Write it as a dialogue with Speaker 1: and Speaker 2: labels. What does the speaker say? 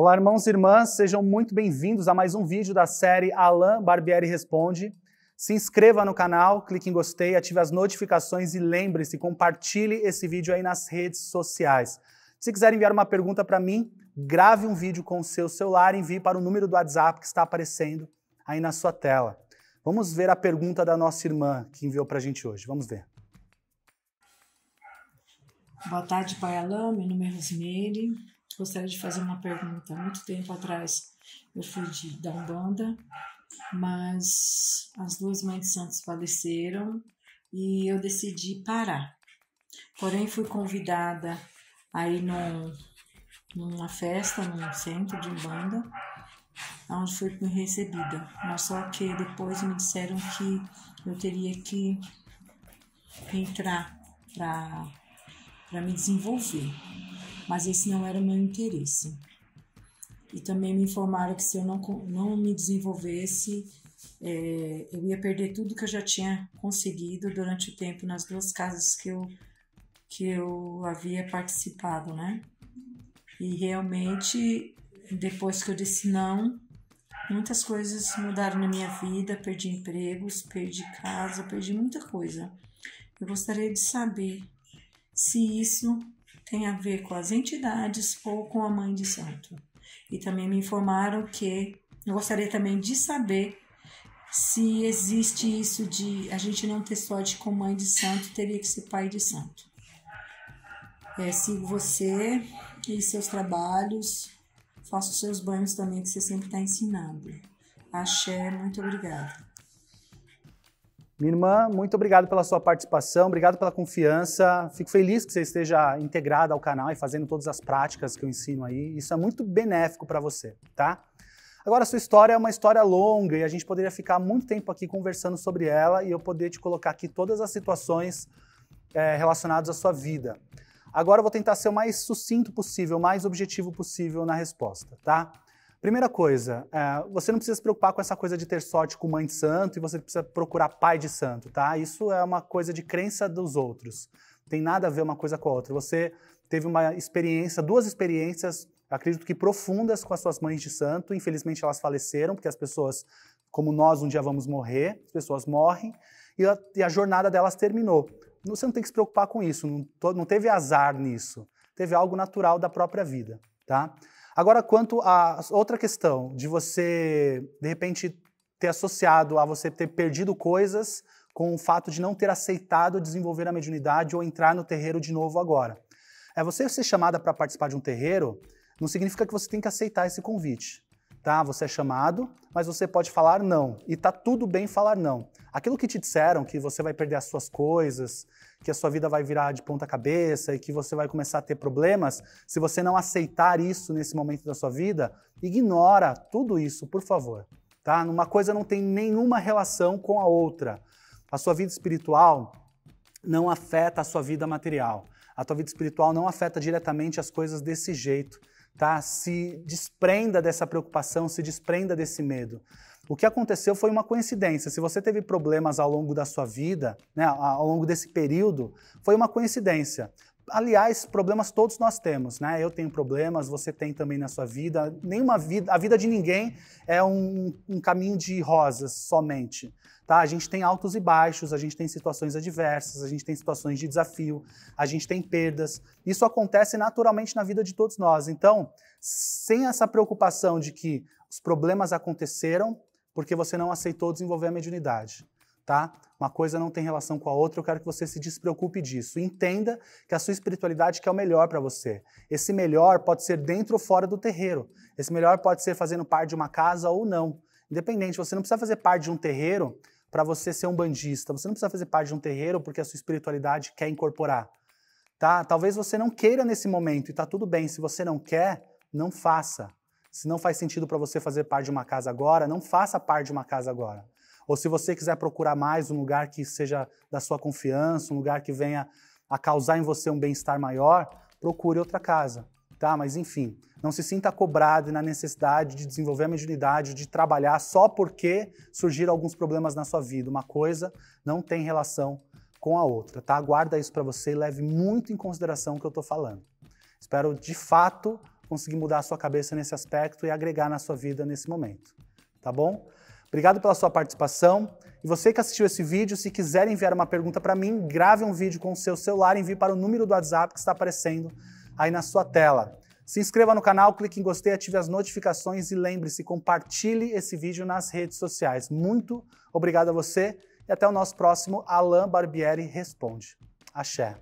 Speaker 1: Olá, irmãos e irmãs, sejam muito bem-vindos a mais um vídeo da série Alain Barbieri Responde. Se inscreva no canal, clique em gostei, ative as notificações e lembre-se, compartilhe esse vídeo aí nas redes sociais. Se quiser enviar uma pergunta para mim, grave um vídeo com o seu celular e envie para o número do WhatsApp que está aparecendo aí na sua tela. Vamos ver a pergunta da nossa irmã que enviou para a gente hoje. Vamos ver.
Speaker 2: Boa tarde, Pai Alain. Meu nome é Rosemary gostaria de fazer uma pergunta. Há muito tempo atrás eu fui de, da Umbanda, mas as duas mães de santos faleceram e eu decidi parar. Porém, fui convidada aí num, numa festa, num centro de Umbanda, onde fui recebida. Mas só que depois me disseram que eu teria que entrar para me desenvolver mas esse não era o meu interesse. E também me informaram que se eu não, não me desenvolvesse, é, eu ia perder tudo que eu já tinha conseguido durante o tempo nas duas casas que eu, que eu havia participado, né? E realmente, depois que eu disse não, muitas coisas mudaram na minha vida, perdi empregos, perdi casa, perdi muita coisa. Eu gostaria de saber se isso tem a ver com as entidades ou com a mãe de santo. E também me informaram que eu gostaria também de saber se existe isso de a gente não ter sorte com mãe de santo, teria que ser pai de santo. É, sigo você e seus trabalhos, faço seus banhos também, que você sempre está ensinando. Axé, muito obrigada.
Speaker 1: Minha irmã, muito obrigado pela sua participação, obrigado pela confiança. Fico feliz que você esteja integrada ao canal e fazendo todas as práticas que eu ensino aí. Isso é muito benéfico para você, tá? Agora, sua história é uma história longa e a gente poderia ficar muito tempo aqui conversando sobre ela e eu poder te colocar aqui todas as situações é, relacionadas à sua vida. Agora eu vou tentar ser o mais sucinto possível, o mais objetivo possível na resposta, tá? Primeira coisa, é, você não precisa se preocupar com essa coisa de ter sorte com mãe de santo e você precisa procurar pai de santo, tá? Isso é uma coisa de crença dos outros. Não tem nada a ver uma coisa com a outra. Você teve uma experiência, duas experiências, acredito que profundas com as suas mães de santo. Infelizmente elas faleceram, porque as pessoas, como nós um dia vamos morrer, as pessoas morrem e a, e a jornada delas terminou. Você não tem que se preocupar com isso, não, não teve azar nisso. Teve algo natural da própria vida, tá? Agora, quanto à outra questão de você, de repente, ter associado a você ter perdido coisas com o fato de não ter aceitado desenvolver a mediunidade ou entrar no terreiro de novo agora. É você ser chamada para participar de um terreiro não significa que você tem que aceitar esse convite, tá? Você é chamado, mas você pode falar não e tá tudo bem falar não aquilo que te disseram que você vai perder as suas coisas, que a sua vida vai virar de ponta cabeça e que você vai começar a ter problemas, se você não aceitar isso nesse momento da sua vida, ignora tudo isso, por favor, tá? Uma coisa não tem nenhuma relação com a outra. A sua vida espiritual não afeta a sua vida material. A tua vida espiritual não afeta diretamente as coisas desse jeito, tá? Se desprenda dessa preocupação, se desprenda desse medo. O que aconteceu foi uma coincidência. Se você teve problemas ao longo da sua vida, né, ao longo desse período, foi uma coincidência. Aliás, problemas todos nós temos, né? Eu tenho problemas, você tem também na sua vida. Nenhuma vida, a vida de ninguém é um, um caminho de rosas somente. Tá? A gente tem altos e baixos, a gente tem situações adversas, a gente tem situações de desafio, a gente tem perdas. Isso acontece naturalmente na vida de todos nós. Então, sem essa preocupação de que os problemas aconteceram, porque você não aceitou desenvolver a mediunidade. Tá? Uma coisa não tem relação com a outra, eu quero que você se despreocupe disso. Entenda que a sua espiritualidade quer é o melhor para você. Esse melhor pode ser dentro ou fora do terreiro. Esse melhor pode ser fazendo parte de uma casa ou não. Independente, você não precisa fazer parte de um terreiro para você ser um bandista. Você não precisa fazer parte de um terreiro porque a sua espiritualidade quer incorporar. Tá? Talvez você não queira nesse momento e está tudo bem. Se você não quer, não faça. Se não faz sentido para você fazer par de uma casa agora, não faça par de uma casa agora. Ou se você quiser procurar mais um lugar que seja da sua confiança, um lugar que venha a causar em você um bem-estar maior, procure outra casa, tá? Mas enfim, não se sinta cobrado na necessidade de desenvolver a mediunidade, de trabalhar só porque surgiram alguns problemas na sua vida. Uma coisa não tem relação com a outra, tá? Guarda isso para você e leve muito em consideração o que eu estou falando. Espero de fato conseguir mudar a sua cabeça nesse aspecto e agregar na sua vida nesse momento. Tá bom? Obrigado pela sua participação. E você que assistiu esse vídeo, se quiser enviar uma pergunta para mim, grave um vídeo com o seu celular e envie para o número do WhatsApp que está aparecendo aí na sua tela. Se inscreva no canal, clique em gostei, ative as notificações e lembre-se, compartilhe esse vídeo nas redes sociais. Muito obrigado a você e até o nosso próximo Alain Barbieri Responde. Axé.